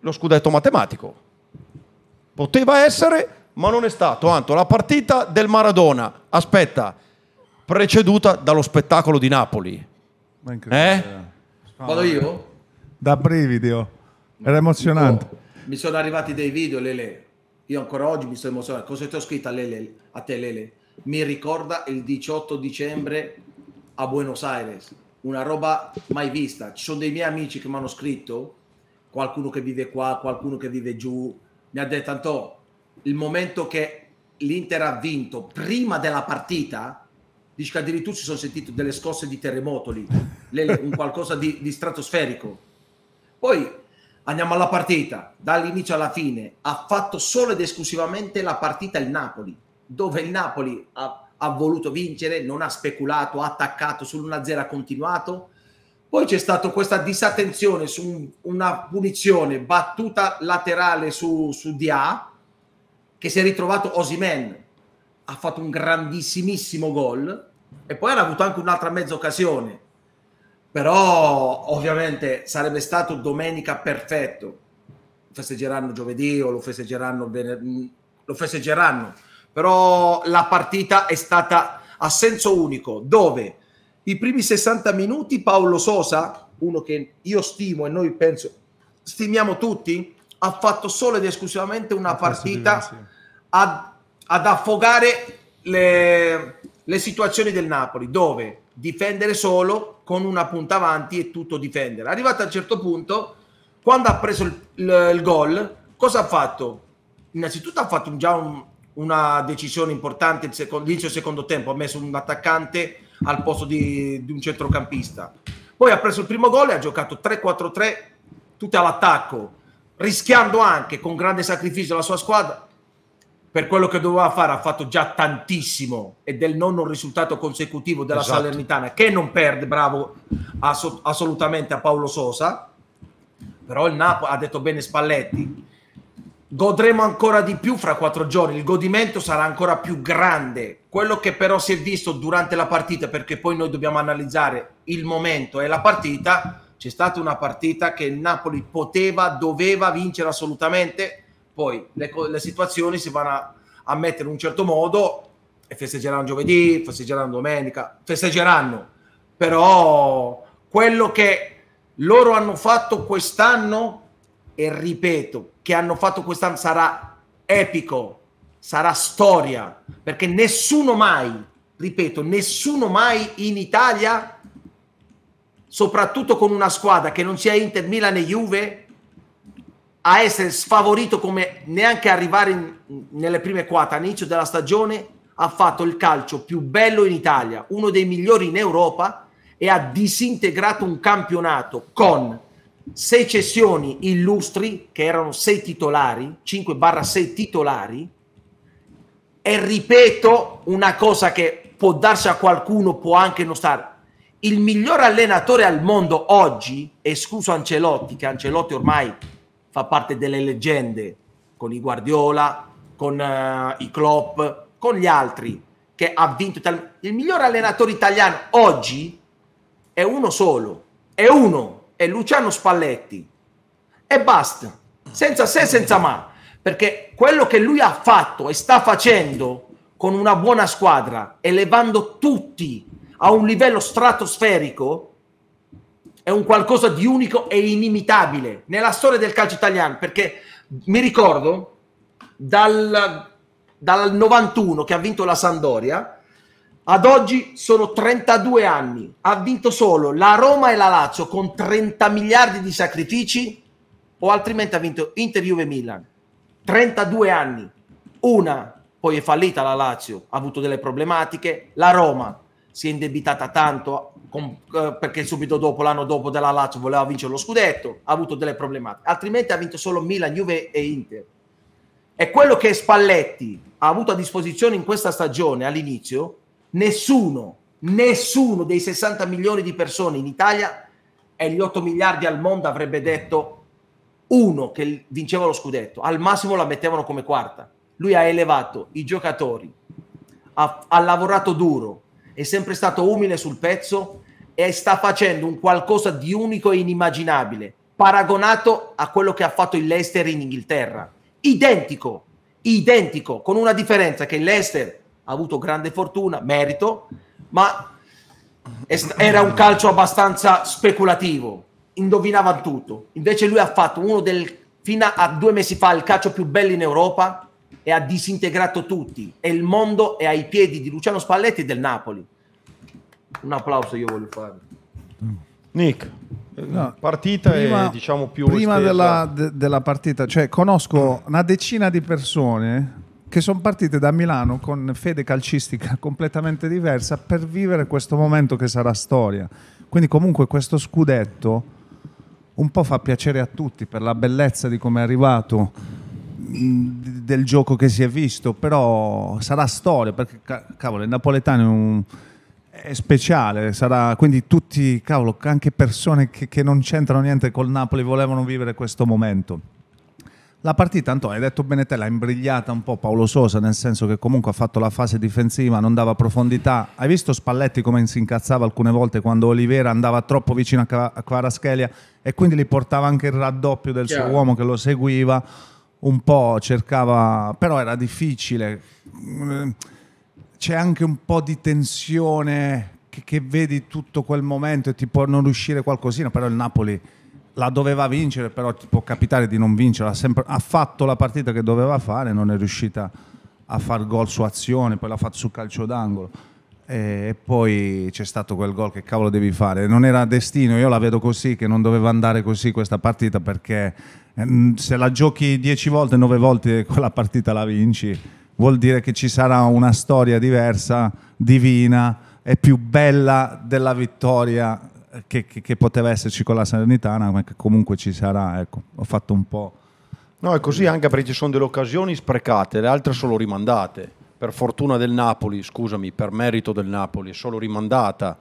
lo scudetto matematico. Poteva essere, ma non è stato. Anto, la partita del Maradona, aspetta, preceduta dallo spettacolo di Napoli. Eh? Vado io? Da brivido. Oh. Era emozionante. Oh, mi sono arrivati dei video, Lele. Io ancora oggi mi sto emozionando. Cosa ti ho scritto a, Lele, a te, Lele? Mi ricorda il 18 dicembre a Buenos Aires. Una roba mai vista. Ci sono dei miei amici che mi hanno scritto qualcuno che vive qua, qualcuno che vive giù. Mi ha detto, tanto il momento che l'Inter ha vinto prima della partita, dice che addirittura si sono sentite delle scosse di terremoto lì, un qualcosa di, di stratosferico. Poi andiamo alla partita, dall'inizio alla fine, ha fatto solo ed esclusivamente la partita il Napoli, dove il Napoli ha, ha voluto vincere, non ha speculato, ha attaccato sull'1-0, ha continuato, poi c'è stata questa disattenzione su una punizione battuta laterale su, su Dia, che si è ritrovato Osimen, ha fatto un grandissimissimo gol e poi hanno avuto anche un'altra mezza occasione. Però ovviamente sarebbe stato domenica perfetto. Lo festeggeranno giovedì o lo festeggeranno venerdì, lo festeggeranno. Però la partita è stata a senso unico, dove i primi 60 minuti Paolo Sosa, uno che io stimo e noi penso stimiamo tutti, ha fatto solo ed esclusivamente una partita ad, ad affogare le, le situazioni del Napoli, dove difendere solo con una punta avanti e tutto difendere. Arrivato a un certo punto, quando ha preso il, il, il gol, cosa ha fatto? Innanzitutto ha fatto un, già un, una decisione importante l'inizio del secondo tempo, ha messo un attaccante al posto di, di un centrocampista. Poi ha preso il primo gol e ha giocato 3-4-3 tutte all'attacco, rischiando anche con grande sacrificio la sua squadra. Per quello che doveva fare ha fatto già tantissimo e del nono risultato consecutivo della esatto. Salernitana che non perde, bravo assolutamente a Paolo Sosa. Però il Napoli ha detto bene Spalletti, godremo ancora di più fra quattro giorni, il godimento sarà ancora più grande. Quello che però si è visto durante la partita, perché poi noi dobbiamo analizzare il momento e la partita, c'è stata una partita che il Napoli poteva, doveva vincere assolutamente, poi le, le situazioni si vanno a, a, mettere in un certo modo e festeggeranno giovedì, festeggeranno domenica, festeggeranno, però quello che loro hanno fatto quest'anno, e ripeto, che hanno fatto quest'anno sarà epico, sarà storia, perché nessuno mai, ripeto, nessuno mai in Italia, soprattutto con una squadra che non sia Inter, Milan e Juve, a essere sfavorito come neanche arrivare in, nelle prime quattro all'inizio della stagione ha fatto il calcio più bello in Italia, uno dei migliori in Europa e ha disintegrato un campionato con sei cessioni illustri, che erano sei titolari, 5-6 titolari, e ripeto una cosa che può darsi a qualcuno, può anche non stare. Il miglior allenatore al mondo oggi, escluso Ancelotti, che Ancelotti ormai fa parte delle leggende, con i Guardiola, con uh, i Klopp, con gli altri, che ha vinto. Il miglior allenatore italiano oggi è uno solo, è uno, è Luciano Spalletti e basta, senza se, senza ma, perché quello che lui ha fatto e sta facendo con una buona squadra, elevando tutti a un livello stratosferico, è un qualcosa di unico e inimitabile nella storia del calcio italiano, perché mi ricordo dal, dal 91 che ha vinto la Sandoria, ad oggi sono 32 anni, ha vinto solo la Roma e la Lazio con 30 miliardi di sacrifici o altrimenti ha vinto Inter, Juve, e Milan. 32 anni, una poi è fallita la Lazio, ha avuto delle problematiche, la Roma si è indebitata tanto con, eh, perché subito dopo, l'anno dopo della Lazio voleva vincere lo scudetto, ha avuto delle problematiche, altrimenti ha vinto solo Milan, Juve e Inter. E quello che Spalletti ha avuto a disposizione in questa stagione all'inizio Nessuno, nessuno dei 60 milioni di persone in Italia e gli 8 miliardi al mondo avrebbe detto uno che vinceva lo scudetto, al massimo la mettevano come quarta. Lui ha elevato i giocatori, ha, ha lavorato duro, è sempre stato umile sul pezzo e sta facendo un qualcosa di unico e inimmaginabile, paragonato a quello che ha fatto il Leicester in Inghilterra. Identico, identico, con una differenza che il Leicester ha avuto grande fortuna, merito, ma era un calcio abbastanza speculativo, indovinava tutto. Invece lui ha fatto uno del, fino a due mesi fa, il calcio più bello in Europa e ha disintegrato tutti. E il mondo è ai piedi di Luciano Spalletti e del Napoli. Un applauso io voglio fare. Nick, No, partita prima, è diciamo più prima della, de, della, partita cioè conosco una decina di persone che sono partite da Milano con fede calcistica completamente diversa per vivere questo momento che sarà storia. Quindi comunque questo scudetto un po' fa piacere a tutti per la bellezza di come è arrivato, del gioco che si è visto, però sarà storia perché cavolo, il napoletano è speciale, sarà quindi tutti, cavolo, anche persone che, che non c'entrano niente col Napoli volevano vivere questo momento. La partita, Antonio, hai detto bene te, l'ha imbrigliata un po' Paolo Sosa, nel senso che comunque ha fatto la fase difensiva, non dava profondità. Hai visto Spalletti come si incazzava alcune volte quando Olivera andava troppo vicino a Quaraschelia e quindi li portava anche il raddoppio del Chiaro. suo uomo che lo seguiva, un po' cercava, però era difficile. C'è anche un po' di tensione che, che vedi tutto quel momento e ti può non riuscire qualcosina, però il Napoli la doveva vincere, però può capitare di non vincerla. ha fatto la partita che doveva fare, non è riuscita a far gol su azione, poi l'ha fatto su calcio d'angolo. E poi c'è stato quel gol che cavolo devi fare. Non era destino, io la vedo così, che non doveva andare così questa partita perché eh, se la giochi dieci volte, nove volte quella partita la vinci, vuol dire che ci sarà una storia diversa, divina e più bella della vittoria che, che, che, poteva esserci con la Salernitana, ma che comunque ci sarà. Ecco, ho fatto un po'. No, è così anche perché ci sono delle occasioni sprecate, le altre sono rimandate. Per fortuna del Napoli, scusami, per merito del Napoli, è solo rimandata.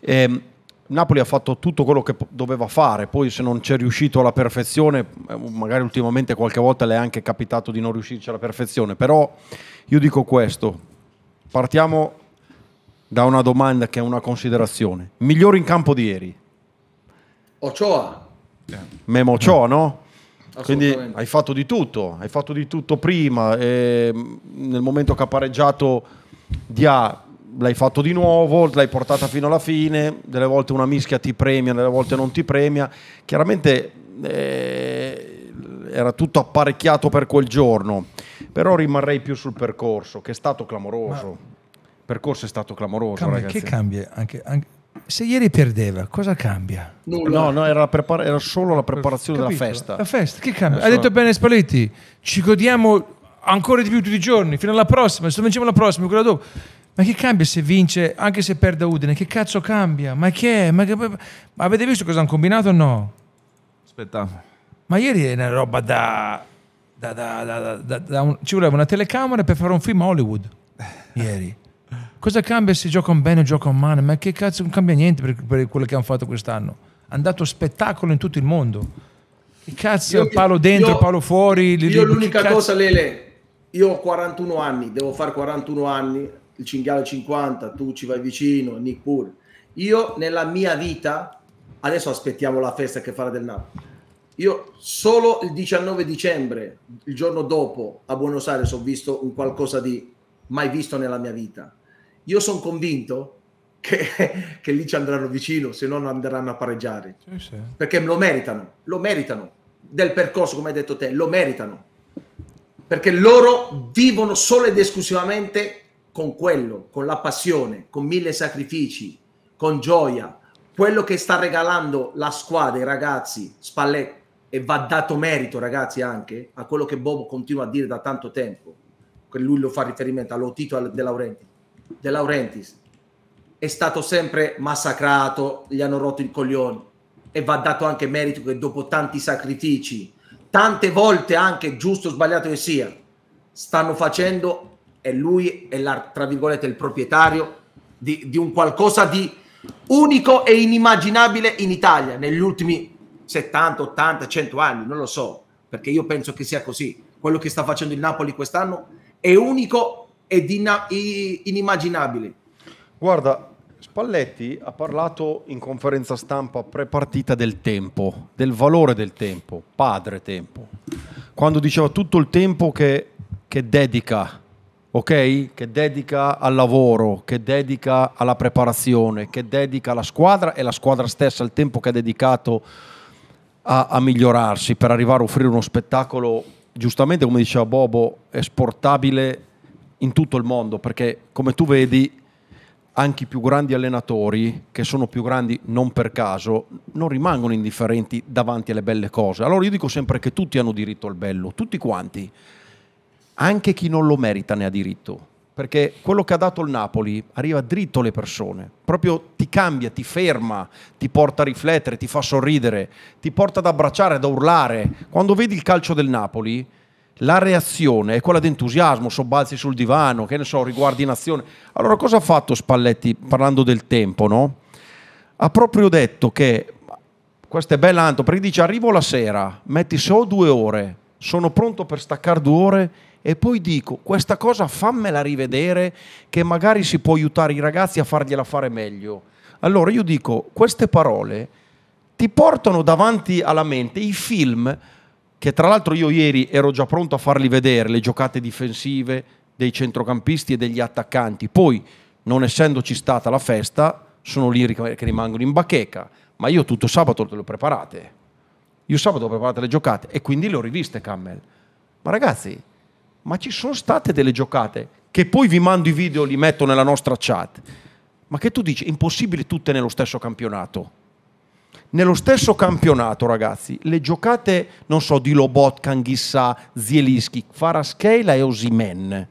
E, ehm, Napoli ha fatto tutto quello che doveva fare, poi se non c'è riuscito alla perfezione, eh, magari ultimamente qualche volta le è anche capitato di non riuscirci alla perfezione, però io dico questo, partiamo da una domanda che è una considerazione. Migliore in campo di ieri? Ochoa. Eh, Memo Ochoa, no? Quindi hai fatto di tutto, hai fatto di tutto prima, mm, nel momento che ha pareggiato Dia l'hai fatto di nuovo, l'hai portata fino alla fine, delle volte una mischia ti premia, delle volte non ti premia, chiaramente eh, era tutto apparecchiato per quel giorno, però rimarrei più sul percorso che è stato clamoroso. Ma percorso è stato clamoroso. Cambia, ragazzi. Che cambia? Anche, anche, se ieri perdeva, cosa cambia? Nulla. No, no, era, prepar- era, solo la preparazione Capito? della festa. La festa, che cambia? Ha detto bene Spalletti, ci godiamo ancora di più tutti i giorni, fino alla prossima, se vinciamo la prossima, quella dopo. Ma che cambia se vince, anche se perde Udine? Che cazzo cambia? Ma che è? Ma, che... Ma avete visto cosa hanno combinato o no? Aspetta. Ma ieri è una roba da... da, da, da un... Ci voleva una telecamera per fare un film a Hollywood. Ieri. Cosa cambia se giocano bene o giocano male? Ma che cazzo, non cambia niente per, per quello che hanno fatto quest'anno. Hanno dato spettacolo in tutto il mondo. Che cazzo, io, palo dentro, io, palo fuori. Li, io l'unica cosa, Lele, io ho 41 anni, devo fare 41 anni, il cinghiale 50, tu ci vai vicino, Nick Pur. Io nella mia vita, adesso aspettiamo la festa che farà del Napoli, io solo il 19 dicembre, il giorno dopo, a Buenos Aires ho visto un qualcosa di mai visto nella mia vita io sono convinto che, che, lì ci andranno vicino, se non andranno a pareggiare. Sì, eh, sì. Perché lo meritano, lo meritano. Del percorso, come hai detto te, lo meritano. Perché loro vivono solo ed esclusivamente con quello, con la passione, con mille sacrifici, con gioia. Quello che sta regalando la squadra, i ragazzi, Spalletti, e va dato merito, ragazzi, anche a quello che Bobo continua a dire da tanto tempo, che lui lo fa riferimento allo all'Otito De Laurenti De Laurentiis è stato sempre massacrato, gli hanno rotto il coglione e va dato anche merito che dopo tanti sacrifici, tante volte anche giusto o sbagliato che sia, stanno facendo e lui è la, tra virgolette il proprietario di, di un qualcosa di unico e inimmaginabile in Italia negli ultimi 70, 80, 100 anni, non lo so, perché io penso che sia così. Quello che sta facendo il Napoli quest'anno è unico è dina- inimmaginabile. Guarda, Spalletti ha parlato in conferenza stampa pre-partita del tempo, del valore del tempo, padre tempo, quando diceva tutto il tempo che, che dedica, ok? Che dedica al lavoro, che dedica alla preparazione, che dedica alla squadra e la squadra stessa il tempo che ha dedicato a, a migliorarsi per arrivare a offrire uno spettacolo, giustamente come diceva Bobo, esportabile in tutto il mondo, perché come tu vedi anche i più grandi allenatori, che sono più grandi non per caso, non rimangono indifferenti davanti alle belle cose. Allora io dico sempre che tutti hanno diritto al bello, tutti quanti, anche chi non lo merita ne ha diritto, perché quello che ha dato il Napoli arriva dritto alle persone, proprio ti cambia, ti ferma, ti porta a riflettere, ti fa sorridere, ti porta ad abbracciare, ad urlare. Quando vedi il calcio del Napoli, la reazione è quella di entusiasmo, sobbalzi sul divano, che ne so, riguardi in azione. Allora cosa ha fatto Spalletti parlando del tempo, no? Ha proprio detto che, questa è bella Anto, perché dice arrivo la sera, metti solo due ore, sono pronto per staccare due ore e poi dico questa cosa fammela rivedere che magari si può aiutare i ragazzi a fargliela fare meglio. Allora io dico queste parole ti portano davanti alla mente i film che tra l'altro io ieri ero già pronto a farli vedere, le giocate difensive dei centrocampisti e degli attaccanti. Poi, non essendoci stata la festa, sono lì che rimangono in bacheca. Ma io tutto sabato te le ho preparate. Io sabato ho preparato le giocate e quindi le ho riviste, Cammel. Ma ragazzi, ma ci sono state delle giocate che poi vi mando i video, li metto nella nostra chat. Ma che tu dici, impossibile tutte nello stesso campionato. Nello stesso campionato, ragazzi, le giocate, non so, di Lobotkan, Ghissà, Zielinski, Faraschela e Osimen,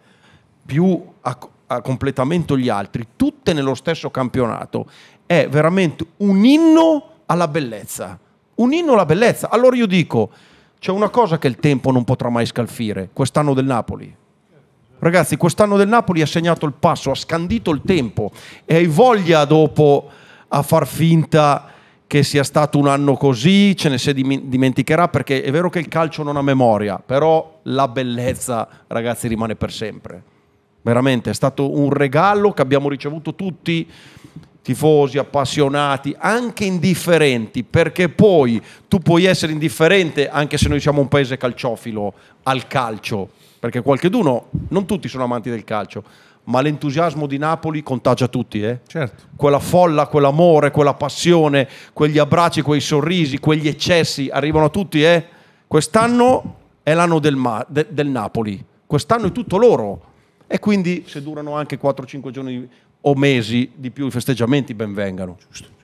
più a, a completamento gli altri, tutte nello stesso campionato, è veramente un inno alla bellezza. Un inno alla bellezza. Allora io dico, c'è una cosa che il tempo non potrà mai scalfire, quest'anno del Napoli. Ragazzi, quest'anno del Napoli ha segnato il passo, ha scandito il tempo e hai voglia dopo a far finta che sia stato un anno così, ce ne si dimenticherà perché è vero che il calcio non ha memoria, però la bellezza, ragazzi, rimane per sempre. Veramente è stato un regalo che abbiamo ricevuto tutti, tifosi, appassionati, anche indifferenti, perché poi tu puoi essere indifferente, anche se noi siamo un paese calciofilo, al calcio, perché qualcheduno, non tutti sono amanti del calcio, ma l'entusiasmo di Napoli contagia tutti. Eh? Certo. Quella folla, quell'amore, quella passione, quegli abbracci, quei sorrisi, quegli eccessi arrivano a tutti. Eh? Quest'anno è l'anno del, ma- de- del Napoli, quest'anno è tutto loro. E quindi se durano anche 4-5 giorni o mesi di più i festeggiamenti, benvengano. Giusto.